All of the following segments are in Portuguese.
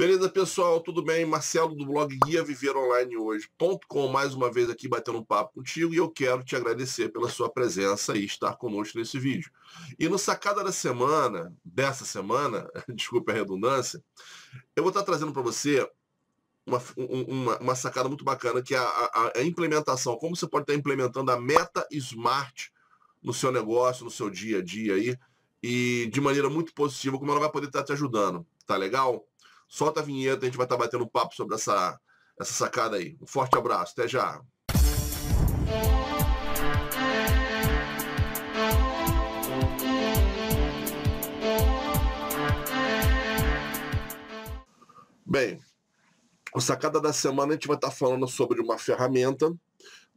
Beleza, pessoal? Tudo bem? Marcelo do blog Guia Viver Online hoje.com, mais uma vez aqui batendo um papo contigo e eu quero te agradecer pela sua presença e estar conosco nesse vídeo. E no Sacada da Semana, dessa semana, desculpe a redundância, eu vou estar trazendo para você uma, uma, uma, sacada muito bacana que é a, a, a implementação, como você pode estar implementando a meta smart no seu negócio, no seu dia a dia aí, e de maneira muito positiva, como ela vai poder estar te ajudando. Tá legal? Solta a vinheta, a gente vai estar tá batendo papo sobre essa, essa sacada aí. Um forte abraço, até já. Bem, o sacada da semana a gente vai estar tá falando sobre uma ferramenta,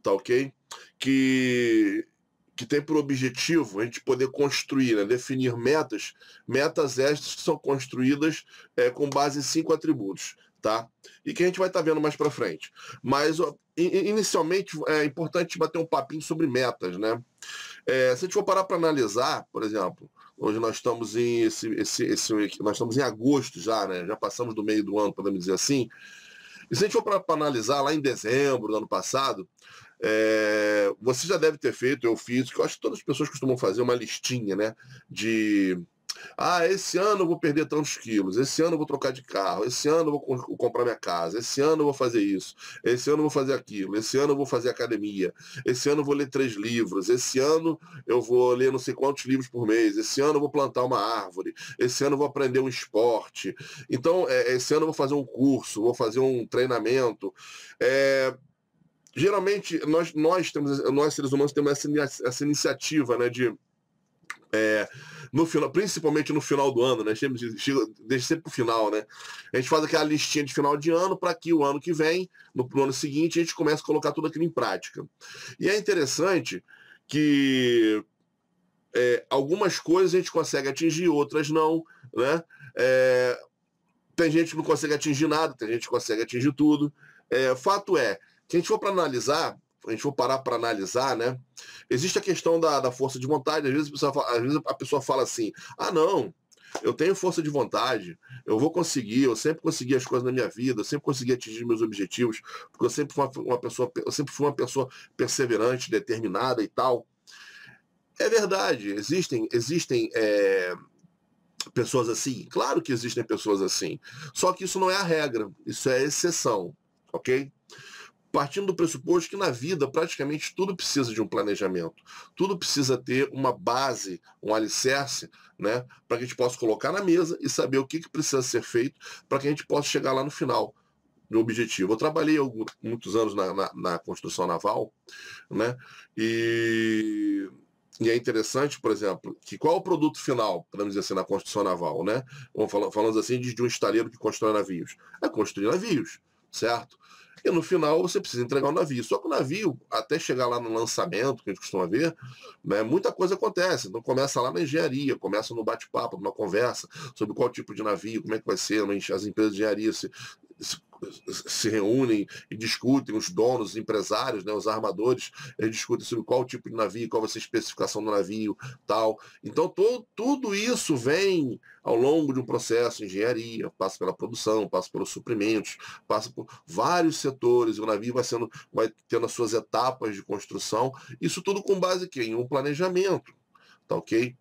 tá ok? Que que tem por objetivo a gente poder construir, né, definir metas, metas estas que são construídas é, com base em cinco atributos, tá? E que a gente vai estar tá vendo mais para frente. Mas ó, inicialmente é importante bater um papinho sobre metas, né? É, se a gente for parar para analisar, por exemplo, hoje nós estamos em esse, esse, esse, nós estamos em agosto já, né? Já passamos do meio do ano, podemos dizer assim. E se a gente for para analisar lá em dezembro do ano passado, é, você já deve ter feito, eu fiz, que eu acho que todas as pessoas costumam fazer uma listinha, né? De. Ah, esse ano eu vou perder tantos quilos, esse ano eu vou trocar de carro, esse ano eu vou comprar minha casa, esse ano eu vou fazer isso, esse ano eu vou fazer aquilo, esse ano eu vou fazer academia, esse ano eu vou ler três livros, esse ano eu vou ler não sei quantos livros por mês, esse ano eu vou plantar uma árvore, esse ano eu vou aprender um esporte, então é, esse ano eu vou fazer um curso, vou fazer um treinamento. É, geralmente nós, nós temos, nós seres humanos temos essa, essa iniciativa, né, de é, no final, principalmente no final do ano, né, chega, deixa sempre pro final, né, a gente faz aquela listinha de final de ano para que o ano que vem, no, no ano seguinte, a gente comece a colocar tudo aquilo em prática. E é interessante que é, algumas coisas a gente consegue atingir, outras não, né? É, tem gente que não consegue atingir nada, tem gente que consegue atingir tudo. É, fato é se a gente for para analisar, a gente for parar para analisar, né? Existe a questão da, da força de vontade. Às vezes, a pessoa fala, às vezes a pessoa fala assim: ah, não, eu tenho força de vontade, eu vou conseguir, eu sempre consegui as coisas na minha vida, eu sempre consegui atingir meus objetivos, porque eu sempre fui uma, uma pessoa, eu sempre fui uma pessoa perseverante, determinada e tal. É verdade, existem, existem é, pessoas assim. Claro que existem pessoas assim. Só que isso não é a regra, isso é a exceção, ok? partindo do pressuposto que na vida praticamente tudo precisa de um planejamento, tudo precisa ter uma base, um alicerce, né, para que a gente possa colocar na mesa e saber o que, que precisa ser feito para que a gente possa chegar lá no final do objetivo. Eu trabalhei alguns, muitos anos na, na, na construção naval, né, e e é interessante, por exemplo, que qual é o produto final, podemos dizer assim, na construção naval, né? Vamos falando assim de, de um estaleiro que constrói navios. É construir navios, certo? E no final você precisa entregar o navio. Só que o navio, até chegar lá no lançamento, que a gente costuma ver, né, muita coisa acontece. Então começa lá na engenharia, começa no bate-papo, numa conversa sobre qual tipo de navio, como é que vai ser, as empresas de engenharia se, se se reúnem e discutem, os donos, os empresários, né, os armadores, eles discutem sobre qual tipo de navio, qual vai ser a especificação do navio, tal. Então to, tudo isso vem ao longo de um processo de engenharia, passa pela produção, passa pelos suprimentos, passa por vários setores, o navio vai sendo, vai tendo as suas etapas de construção, isso tudo com base em um planejamento, tá ok?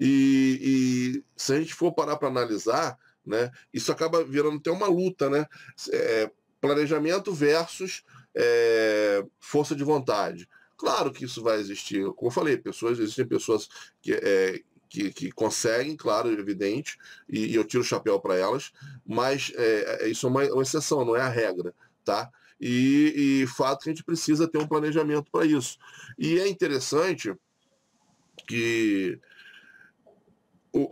E, e se a gente for parar para analisar, né? Isso acaba virando até uma luta, né? É, planejamento versus é, força de vontade. Claro que isso vai existir, como eu falei, pessoas, existem pessoas que, é, que, que, conseguem, claro, é evidente, e, e eu tiro o chapéu para elas, mas é, é, isso é uma, uma, exceção, não é a regra, tá? E, e fato que a gente precisa ter um planejamento para isso. E é interessante que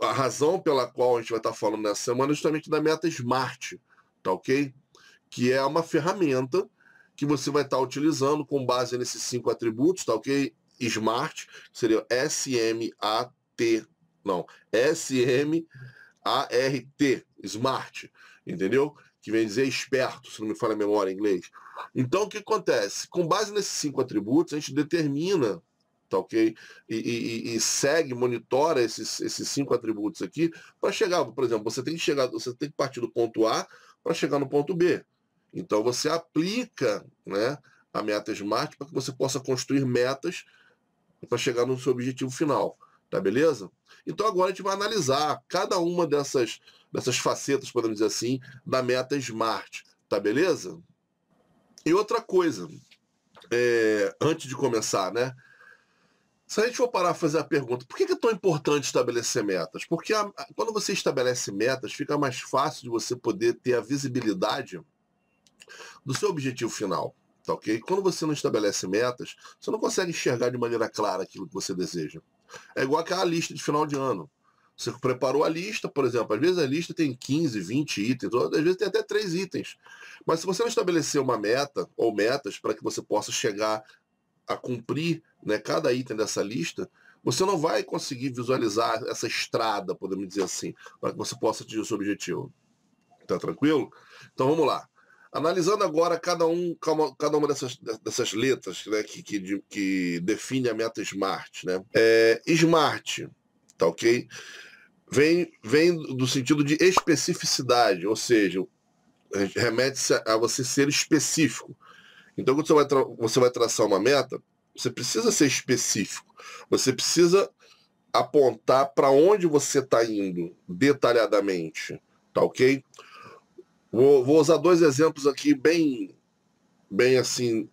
a razão pela qual a gente vai estar falando nessa semana é justamente da meta Smart, tá ok? Que é uma ferramenta que você vai estar utilizando com base nesses cinco atributos, tá ok? Smart, seria S-M-A-T, não, S-M-A-R-T, Smart, entendeu? Que vem dizer esperto, se não me falha a memória em inglês. Então, o que acontece? Com base nesses cinco atributos, a gente determina tá ok? E, e, e segue, monitora esses, esses cinco atributos aqui para chegar, por exemplo, você tem que chegar, você tem que partir do ponto A para chegar no ponto B. Então você aplica né, a meta Smart para que você possa construir metas para chegar no seu objetivo final. Tá beleza? Então agora a gente vai analisar cada uma dessas, dessas facetas, podemos dizer assim, da meta Smart. Tá beleza? E outra coisa, é, antes de começar, né? Se a gente for parar a fazer a pergunta, por que é tão importante estabelecer metas? Porque a, quando você estabelece metas, fica mais fácil de você poder ter a visibilidade do seu objetivo final. Tá ok? Quando você não estabelece metas, você não consegue enxergar de maneira clara aquilo que você deseja. É igual aquela lista de final de ano. Você preparou a lista, por exemplo, às vezes a lista tem 15, 20 itens, ou às vezes tem até 3 itens. Mas se você não estabelecer uma meta ou metas para que você possa chegar a cumprir né, cada item dessa lista, você não vai conseguir visualizar essa estrada, podemos dizer assim, para que você possa atingir o seu objetivo. Tá tranquilo? Então vamos lá. Analisando agora cada, um, cada uma dessas, dessas letras né, que, que, que, define a meta Smart. Né? É, smart, tá ok? Vem, vem do sentido de especificidade, ou seja, remete -se a, você ser específico. Então, quando você vai, você vai traçar uma meta, você precisa ser específico. Você precisa apontar para onde você está indo detalhadamente, tá ok? Vou, vou, usar dois exemplos aqui bem, bem assim,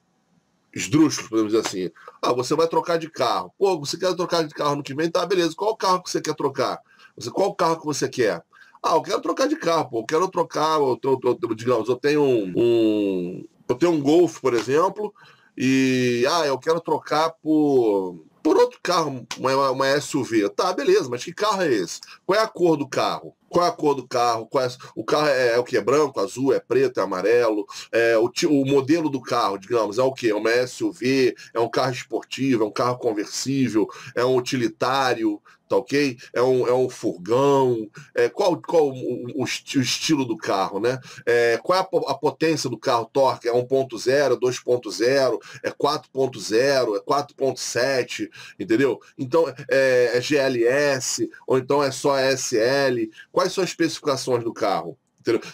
esdrúxulos, podemos dizer assim. Ah, você vai trocar de carro. Pô, você quer trocar de carro no que vem? Tá, beleza. Qual carro que você quer trocar? Você, qual carro que você quer? Ah, eu quero trocar de carro, pô. Eu quero trocar, eu, eu, eu, digamos, eu tenho um, um... Eu tenho um Golf, por exemplo, e ah, eu quero trocar por por outro carro, uma, uma SUV. Tá, beleza, mas que carro é esse? Qual é a cor do carro? qual é a cor do carro, é, o carro é, é, o que? É branco, azul, é preto, é amarelo, é, o, o modelo do carro, digamos, é o que? É uma SUV, é um carro esportivo, é um carro conversível, é um utilitário, tá ok? É um, é um furgão, é, qual, qual o, o, o estilo do carro, né? É, qual é a, a, potência do carro, torque? É 1.0, 2.0, é 4.0, é 4.7, é entendeu? Então, é, é GLS, ou então é só SL, Quais são as especificações do carro?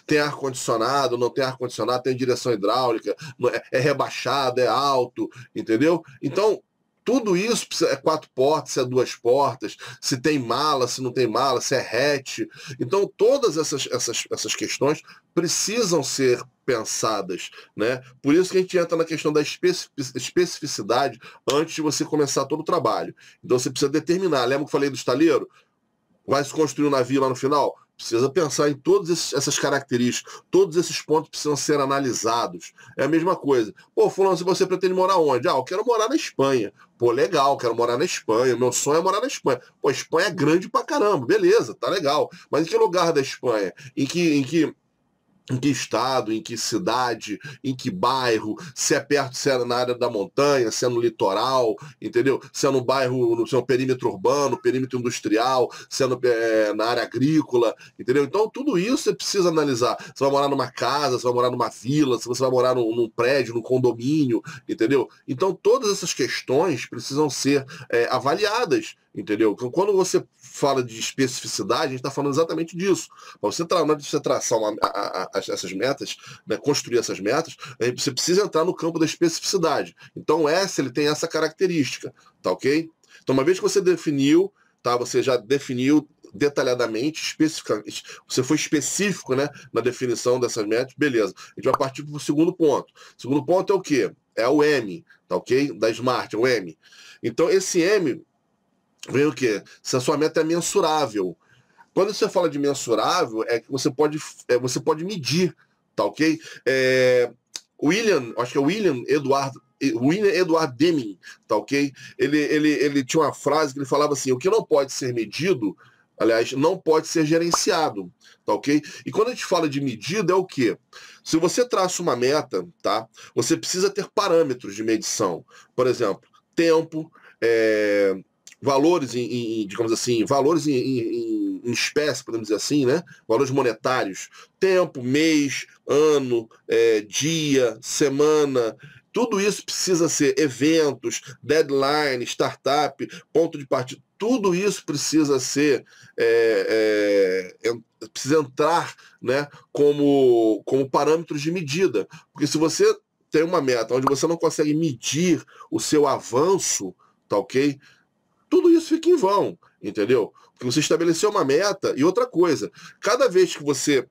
Tem ar-condicionado, não tem ar-condicionado, tem direção hidráulica, é, é rebaixado, é alto, entendeu? Então, tudo isso é quatro portas, se é duas portas, se tem mala, se não tem mala, se é hatch. Então, todas essas, essas, essas questões precisam ser pensadas, né? Por isso que a gente entra na questão da especificidade antes de você começar todo o trabalho. Então, você precisa determinar. Lembra que eu falei do estaleiro? Vai se construir um navio lá no final? Precisa pensar em todas essas características, todos esses pontos precisam ser analisados. É a mesma coisa. Pô, fulano, se você pretende morar onde? Ah, eu quero morar na Espanha. Pô, legal, quero morar na Espanha. Meu sonho é morar na Espanha. Pô, Espanha é grande pra caramba, beleza, tá legal. Mas em que lugar da Espanha? Em que, em que em que estado, em que cidade, em que bairro, se é perto, se é na área da montanha, se é no litoral, entendeu? Se é no bairro, no, se é no perímetro urbano, perímetro industrial, se é, no, é, na área agrícola, entendeu? Então tudo isso você precisa analisar. Você vai morar numa casa, você vai morar numa vila, se você vai morar num, num, prédio, num condomínio, entendeu? Então todas essas questões precisam ser é, avaliadas Entendeu? Então, quando você fala de especificidade, a gente está falando exatamente disso. Para você, tra você traçar uma, a, a, essas metas, né, construir essas metas, é, você precisa entrar no campo da especificidade. Então o S ele tem essa característica, tá ok? Então uma vez que você definiu, tá? Você já definiu detalhadamente, especificamente, você foi específico né, na definição dessas metas, beleza. A gente vai partir para o segundo ponto. O segundo ponto é o quê? É o M, tá ok? Da Smart, é o M. Então esse M vem o quê? Se a sua meta é mensurável. Quando você fala de mensurável, é que você pode, é, você pode medir, tá ok? É, William, acho que é William Eduardo, William Eduardo Deming, tá ok? Ele, ele, ele tinha uma frase que ele falava assim, o que não pode ser medido, aliás, não pode ser gerenciado, tá ok? E quando a gente fala de medida, é o quê? Se você traça uma meta, tá? Você precisa ter parâmetros de medição. Por exemplo, tempo, é, valores em, em, digamos assim, valores em, em, em, espécie, podemos dizer assim, né? Valores monetários, tempo, mês, ano, é, dia, semana. Tudo isso precisa ser eventos, deadline, startup, ponto de partida. Tudo isso precisa ser é, é, precisa entrar, né? Como como parâmetros de medida, porque se você tem uma meta onde você não consegue medir o seu avanço, tá ok? tudo isso fica em vão, entendeu? Porque você estabeleceu uma meta e outra coisa, cada vez que você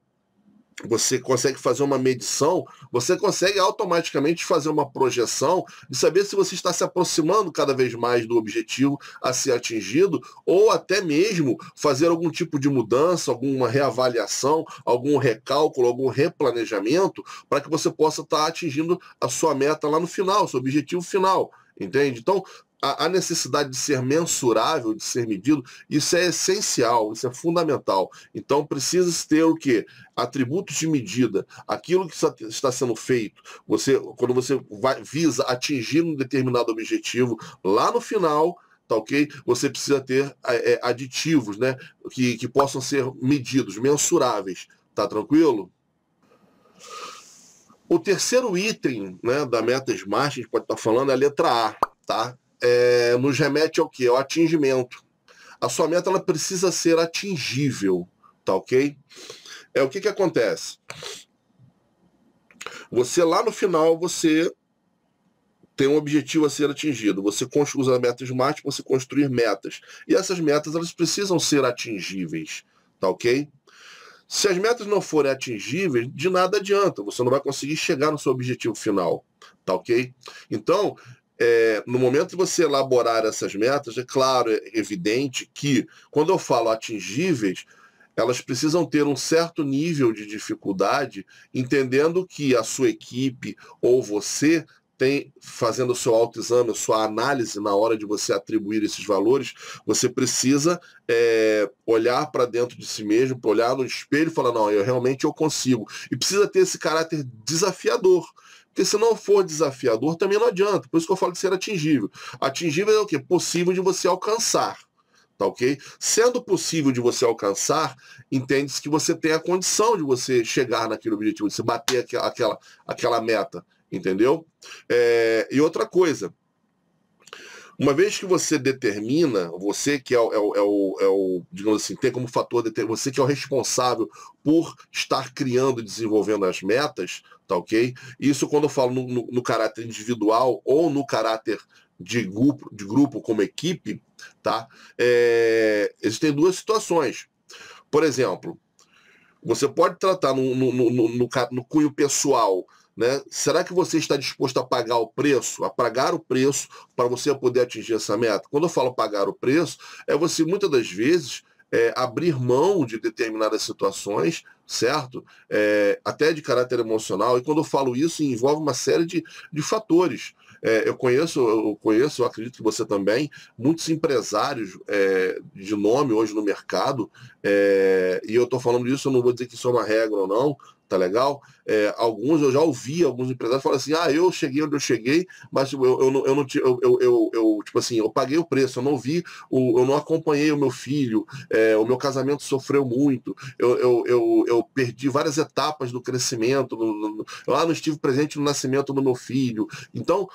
você consegue fazer uma medição, você consegue automaticamente fazer uma projeção e saber se você está se aproximando cada vez mais do objetivo a ser atingido, ou até mesmo fazer algum tipo de mudança, alguma reavaliação, algum recálculo, algum replanejamento, para que você possa estar tá atingindo a sua meta lá no final, seu objetivo final. Entende? Então, a, a necessidade de ser mensurável, de ser medido, isso é essencial, isso é fundamental. Então precisa ter o quê? Atributos de medida. Aquilo que está sendo feito, você, quando você vai, visa atingir um determinado objetivo, lá no final tá ok? Você precisa ter é, é aditivos, né? Que, que possam ser medidos, mensuráveis, tá tranquilo? O terceiro item né, da meta Smart, a gente pode estar tá falando, é a letra A, tá? é, nos remete ao é que? Ao é atingimento. A sua meta ela precisa ser atingível, tá ok? É o que que acontece? Você lá no final você tem um objetivo a ser atingido. Você usa metas smart para você construir metas. E essas metas elas precisam ser atingíveis, tá ok? Se as metas não forem atingíveis, de nada adianta. Você não vai conseguir chegar no seu objetivo final, tá ok? Então, é, no momento de você elaborar essas metas, é claro, é evidente que, quando eu falo atingíveis, elas precisam ter um certo nível de dificuldade, entendendo que a sua equipe ou você tem, fazendo o seu autoexame, a sua análise na hora de você atribuir esses valores, você precisa é, olhar para dentro de si mesmo, olhar no espelho e falar, não, eu realmente eu consigo. E precisa ter esse caráter desafiador porque se não for desafiador, também não adianta. Por isso que eu falo de ser atingível. Atingível é o quê? Possível de você alcançar. Tá ok? Sendo possível de você alcançar, entende-se que você tem a condição de você chegar naquele objetivo, de você bater aquela, aquela, aquela meta. Entendeu? É, e outra coisa, uma vez que você determina, você que é, o, é o, é o, é o digamos assim, tem como fator, você que é o responsável por estar criando e desenvolvendo as metas, tá ok? Isso quando eu falo no, no, no caráter individual ou no caráter de grupo, de grupo como equipe, tá? É, existem duas situações. Por exemplo, você pode tratar no, no, no, no, no cunho pessoal né? Será que você está disposto a pagar o preço, a pagar o preço para você poder atingir essa meta? Quando eu falo pagar o preço, é você muitas das vezes é, abrir mão de determinadas situações, certo? É, até de caráter emocional. E quando eu falo isso, envolve uma série de, de fatores. É, eu conheço, eu conheço, eu acredito que você também, muitos empresários é, de nome hoje no mercado, é, e eu estou falando disso, eu não vou dizer que isso é uma regra ou não, tá legal? É, alguns eu já ouvi, alguns empresários falar assim, ah, eu cheguei onde eu cheguei, mas tipo, eu, eu, não, eu, não, eu, eu, eu, tipo assim, eu paguei o preço, eu não vi, o, eu não acompanhei o meu filho, é, o meu casamento sofreu muito, eu, eu, eu, eu perdi várias etapas do crescimento, no, no, eu lá ah, não estive presente no nascimento do meu filho. Então,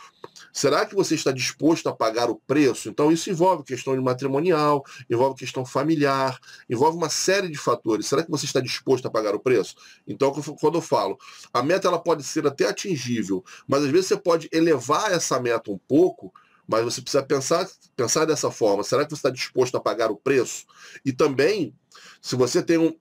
será que você está disposto a pagar o preço? Então, isso envolve questão de matrimonial, envolve questão familiar, envolve uma série de fatores. Será que você está disposto a pagar o preço? Então, é quando eu falo, a meta ela pode ser até atingível, mas às vezes você pode elevar essa meta um pouco, mas você precisa pensar, pensar dessa forma. Será que você está disposto a pagar o preço? E também, se você tem um,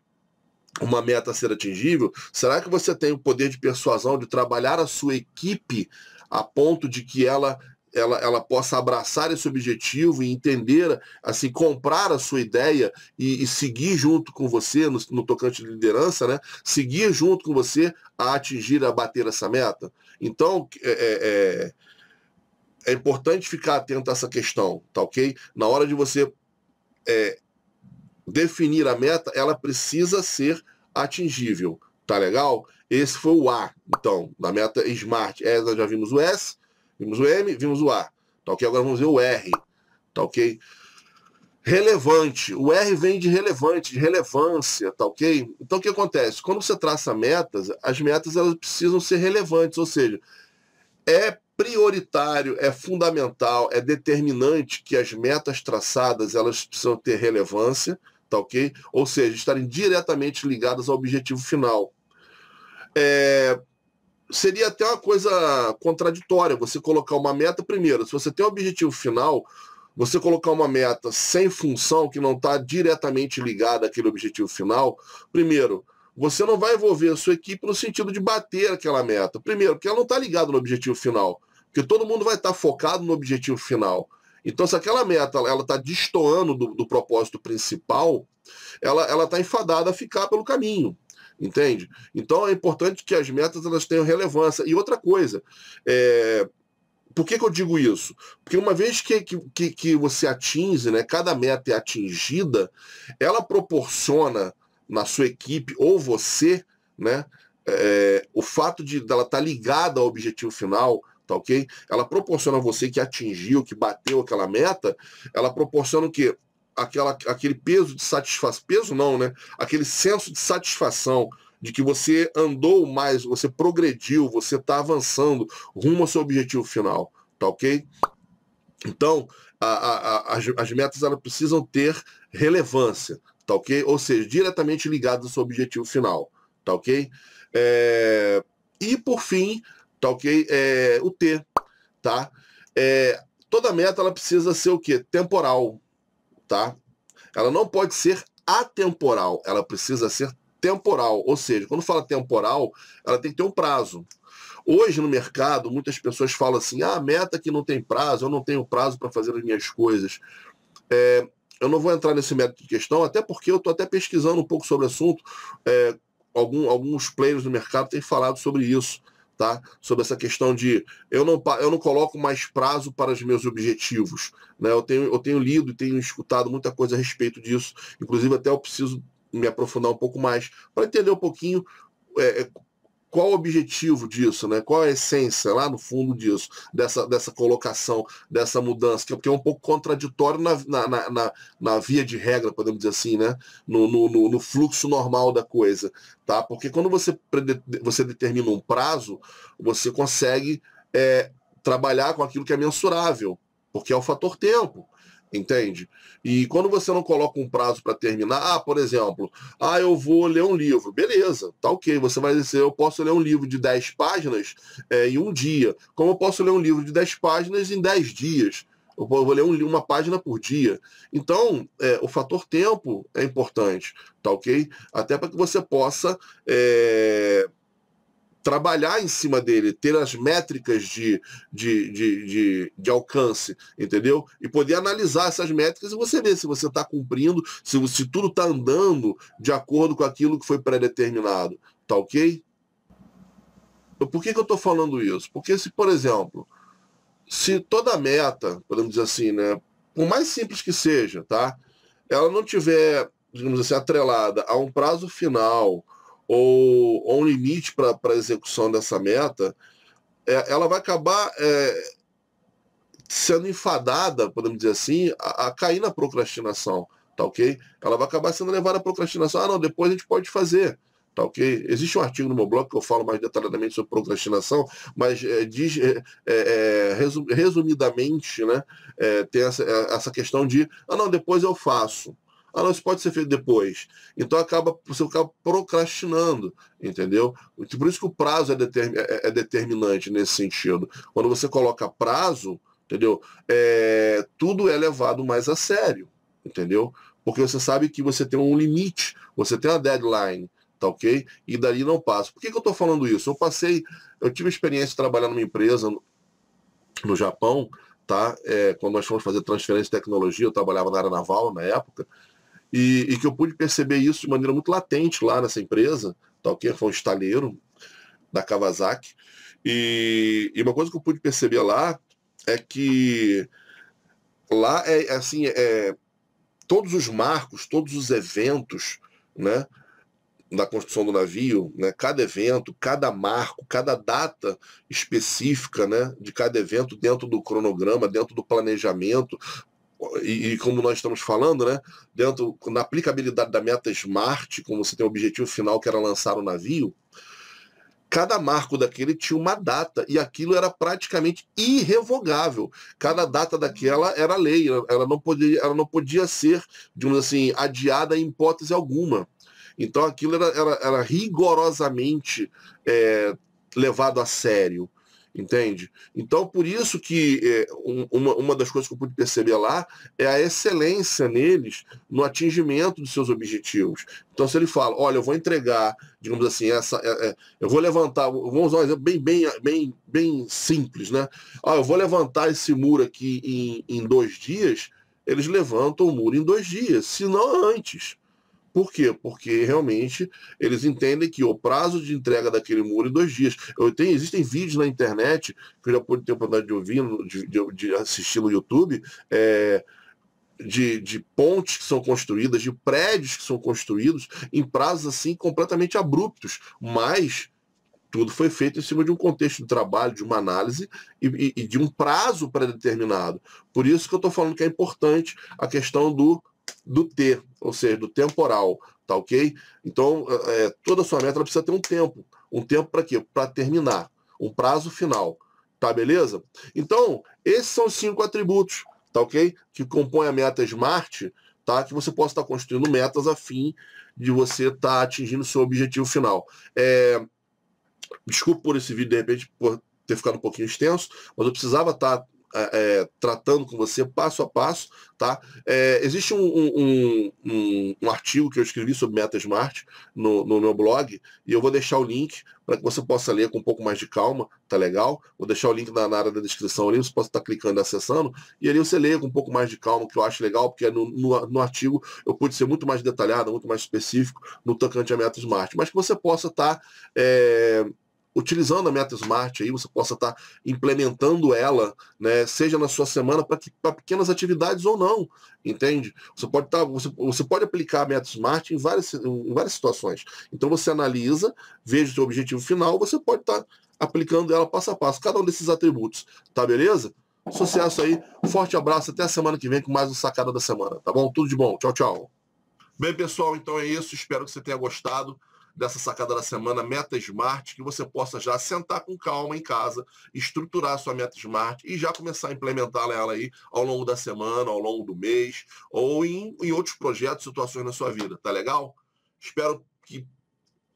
uma meta a ser atingível, será que você tem o poder de persuasão de trabalhar a sua equipe a ponto de que ela ela, ela possa abraçar esse objetivo e entender, assim, comprar a sua ideia e, e seguir junto com você no, no tocante de liderança, né? Seguir junto com você a atingir, a bater essa meta. Então, é, é, é, é importante ficar atento a essa questão, tá ok? Na hora de você é, definir a meta, ela precisa ser atingível, tá legal? Esse foi o A, então, da meta Smart. Essa já vimos o S, Vimos o M, vimos o A. Tá ok? Agora vamos ver o R. Tá ok? Relevante. O R vem de relevante, de relevância, tá ok? Então o que acontece? Quando você traça metas, as metas elas precisam ser relevantes, ou seja, é prioritário, é fundamental, é determinante que as metas traçadas elas precisam ter relevância, tá ok? Ou seja, estarem diretamente ligadas ao objetivo final. É, seria até uma coisa contraditória você colocar uma meta primeiro. Se você tem um objetivo final, você colocar uma meta sem função, que não está diretamente ligada àquele objetivo final, primeiro, você não vai envolver a sua equipe no sentido de bater aquela meta. Primeiro, porque ela não está ligada no objetivo final. Porque todo mundo vai estar tá focado no objetivo final. Então, se aquela meta ela está destoando do, do propósito principal, ela está enfadada a ficar pelo caminho entende? Então é importante que as metas elas tenham relevância. E outra coisa, é... por que, que eu digo isso? Porque uma vez que, que, que você atinge, né, cada meta é atingida, ela proporciona na sua equipe ou você, né, é... o fato de dela estar tá ligada ao objetivo final, tá ok? Ela proporciona a você que atingiu, que bateu aquela meta, ela proporciona o quê? aquela, aquele peso de satisfação, peso não, né? Aquele senso de satisfação de que você andou mais, você progrediu, você está avançando rumo ao seu objetivo final, tá ok? Então, a, a, a, as, as metas elas precisam ter relevância, tá ok? Ou seja, diretamente ligadas ao seu objetivo final, tá ok? É... E por fim, tá ok? É... O T, tá? É... Toda meta ela precisa ser o quê? Temporal, tá? Ela não pode ser atemporal, ela precisa ser temporal. Ou seja, quando fala temporal, ela tem que ter um prazo. Hoje no mercado, muitas pessoas falam assim: ah, meta que não tem prazo, eu não tenho prazo para fazer as minhas coisas. É, eu não vou entrar nesse método de questão, até porque eu estou até pesquisando um pouco sobre o assunto. É, algum, alguns players do mercado têm falado sobre isso tá? Sobre essa questão de eu não, eu não coloco mais prazo para os meus objetivos, né? Eu tenho, eu tenho lido e tenho escutado muita coisa a respeito disso, inclusive até eu preciso me aprofundar um pouco mais para entender um pouquinho é, é qual o objetivo disso, né? Qual a essência lá no fundo disso, dessa, dessa colocação, dessa mudança, que é, é um pouco contraditório na, na, na, na via de regra, podemos dizer assim, né? No, no, no, fluxo normal da coisa, tá? Porque quando você, você determina um prazo, você consegue é, trabalhar com aquilo que é mensurável, porque é o fator tempo entende? E quando você não coloca um prazo para terminar, ah, por exemplo, ah, eu vou ler um livro, beleza, tá ok, você vai dizer, eu posso ler um livro de 10 páginas é, em um dia, como eu posso ler um livro de 10 páginas em 10 dias, eu vou ler uma página por dia. Então, é, o fator tempo é importante, tá ok? Até para que você possa é, trabalhar em cima dele, ter as métricas de, de, de, de, de alcance, entendeu? E poder analisar essas métricas e você ver se você está cumprindo, se, se tudo está andando de acordo com aquilo que foi pré-determinado. Tá ok? Então, por que, que eu estou falando isso? Porque se, por exemplo, se toda meta, podemos dizer assim, né, por mais simples que seja, tá? Ela não tiver, digamos assim, atrelada a um prazo final, ou, ou um limite para a execução dessa meta, é, ela vai acabar é, sendo enfadada, podemos dizer assim, a, a, cair na procrastinação, tá ok? Ela vai acabar sendo levada à procrastinação. Ah, não, depois a gente pode fazer. Tá, ok? Existe um artigo no meu blog que eu falo mais detalhadamente sobre procrastinação, mas é, diz é, é, é resumidamente, né, é, tem essa, é, essa questão de, ah não, depois eu faço. Ah, isso pode ser feita depois. Então acaba, você acaba procrastinando, entendeu? Por isso que o prazo é, determin, é, é, é determinante nesse sentido. Quando você coloca prazo, entendeu? É, tudo é levado mais a sério, entendeu? Porque você sabe que você tem um limite, você tem uma deadline, tá ok? E dali não passa. Por que, que eu estou falando isso? Eu passei, eu tive experiência de trabalhar numa empresa no, no Japão, tá? É, quando nós fomos fazer transferência de tecnologia, eu trabalhava na área naval na época, e, e, que eu pude perceber isso de maneira muito latente lá nessa empresa, tal que foi um estaleiro da Kawasaki. E, e, uma coisa que eu pude perceber lá é que lá é, é assim, é, todos os marcos, todos os eventos, né? da construção do navio, né, cada evento, cada marco, cada data específica né, de cada evento dentro do cronograma, dentro do planejamento, e, e, como nós estamos falando, né, dentro na aplicabilidade da meta Smart, como você tem o objetivo final que era lançar o navio, cada marco daquele tinha uma data e aquilo era praticamente irrevogável. Cada data daquela era lei, ela não podia, ela não podia ser, digamos assim, adiada em hipótese alguma. Então aquilo era, era, era rigorosamente é, levado a sério entende? Então, por isso que é, um, uma, uma das coisas que eu pude perceber lá é a excelência neles no atingimento dos seus objetivos. Então, se ele fala, olha, eu vou entregar, digamos assim, essa, é, é, eu vou levantar, vamos usar um exemplo bem, bem, bem, bem simples, né? Ah, eu vou levantar esse muro aqui em, em dois dias, eles levantam o muro em dois dias, se não antes. Por quê? Porque realmente eles entendem que o prazo de entrega daquele muro é dois dias. Eu tenho, existem vídeos na internet, que eu já pude ter oportunidade de ouvir, de, de, de assistir no YouTube, é, de, de, pontes que são construídas, de prédios que são construídos, em prazos assim completamente abruptos. Mas tudo foi feito em cima de um contexto de trabalho, de uma análise e, e, e de um prazo pré-determinado. Por isso que eu estou falando que é importante a questão do do T, ou seja, do temporal, tá ok? Então, é, é toda sua meta precisa ter um tempo. Um tempo para quê? Para terminar. Um prazo final, tá beleza? Então, esses são os cinco atributos, tá ok? Que compõem a meta SMART, tá? Que você possa estar construindo metas a fim de você estar tá atingindo seu objetivo final. É... Desculpa por esse vídeo, de repente, por ter ficado um pouquinho extenso, mas eu precisava estar tá é, é, tratando com você passo a passo, tá? É, existe um, um, um, um, artigo que eu escrevi sobre MetaSmart no, no meu blog e eu vou deixar o link para que você possa ler com um pouco mais de calma, tá legal? Vou deixar o link na, na área da descrição ali, você pode estar clicando e acessando, e ali você lê com um pouco mais de calma, que eu acho legal, porque no, no, no artigo eu pude ser muito mais detalhado, muito mais específico no tocante a MetaSmart, mas que você possa estar... Tá, é, utilizando a Meta Smart aí, você possa estar tá implementando ela, né, seja na sua semana, para pequenas atividades ou não, entende? Você pode, estar tá, você, você pode aplicar a Meta Smart em várias, em várias situações. Então você analisa, veja o seu objetivo final, você pode estar tá aplicando ela passo a passo, cada um desses atributos, tá beleza? Sucesso aí, forte abraço, até a semana que vem com mais um Sacada da Semana, tá bom? Tudo de bom, tchau, tchau. Bem, pessoal, então é isso. Espero que você tenha gostado dessa sacada da semana Meta Smart, que você possa já sentar com calma em casa, estruturar a sua Meta Smart e já começar a implementar ela aí ao longo da semana, ao longo do mês, ou em, em outros projetos, situações na sua vida, tá legal? Espero que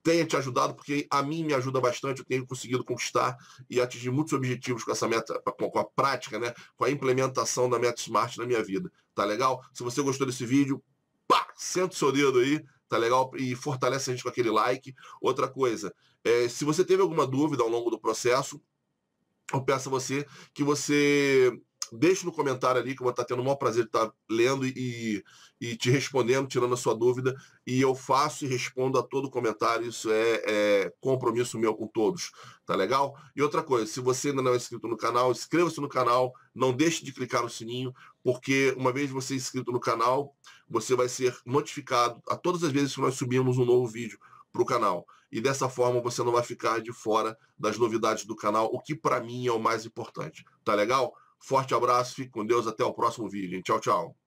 tenha te ajudado, porque a mim me ajuda bastante, eu tenho conseguido conquistar e atingir muitos objetivos com essa meta, com a prática, né? Com a implementação da Meta Smart na minha vida. Tá legal? Se você gostou desse vídeo, senta o seu dedo aí, tá legal? E fortalece a gente com aquele like. Outra coisa, é, se você teve alguma dúvida ao longo do processo, eu peço a você que você Deixe no comentário ali que eu vou estar tá tendo o maior prazer de estar tá lendo e, e te respondendo, tirando a sua dúvida. E eu faço e respondo a todo comentário. Isso é, é compromisso meu com todos. Tá legal? E outra coisa, se você ainda não é inscrito no canal, inscreva-se no canal. Não deixe de clicar no sininho, porque uma vez você é inscrito no canal, você vai ser notificado a todas as vezes que nós subimos um novo vídeo para o canal. E dessa forma você não vai ficar de fora das novidades do canal, o que para mim é o mais importante. Tá legal? Forte abraço, fique com Deus, até o próximo vídeo. Tchau, tchau.